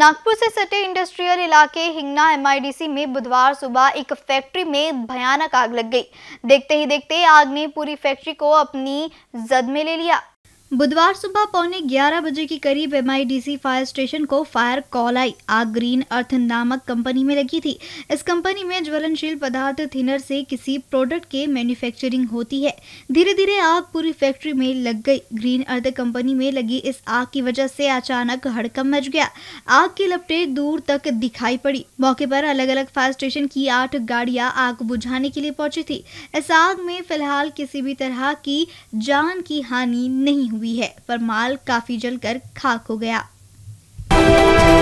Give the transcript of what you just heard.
नागपुर से सटे इंडस्ट्रियल इलाके हिंगना एमआईडीसी में बुधवार सुबह एक फैक्ट्री में भयानक आग लग गई देखते ही देखते आग ने पूरी फैक्ट्री को अपनी जद में ले लिया बुधवार सुबह पौने 11 बजे के करीब एम फायर स्टेशन को फायर कॉल आई आग ग्रीन अर्थ नामक कंपनी में लगी थी इस कंपनी में ज्वलनशील पदार्थ थिनर से किसी प्रोडक्ट के मैन्युफैक्चरिंग होती है धीरे धीरे आग पूरी फैक्ट्री में लग गई ग्रीन अर्थ कंपनी में लगी इस आग की वजह से अचानक हड़कम मच गया आग की लपटे दूर तक दिखाई पड़ी मौके पर अलग अलग फायर स्टेशन की आठ गाड़िया आग बुझाने के लिए पहुंची थी इस आग में फिलहाल किसी भी तरह की जान की हानि नहीं हुई हुई है पर माल काफी जलकर खाक हो गया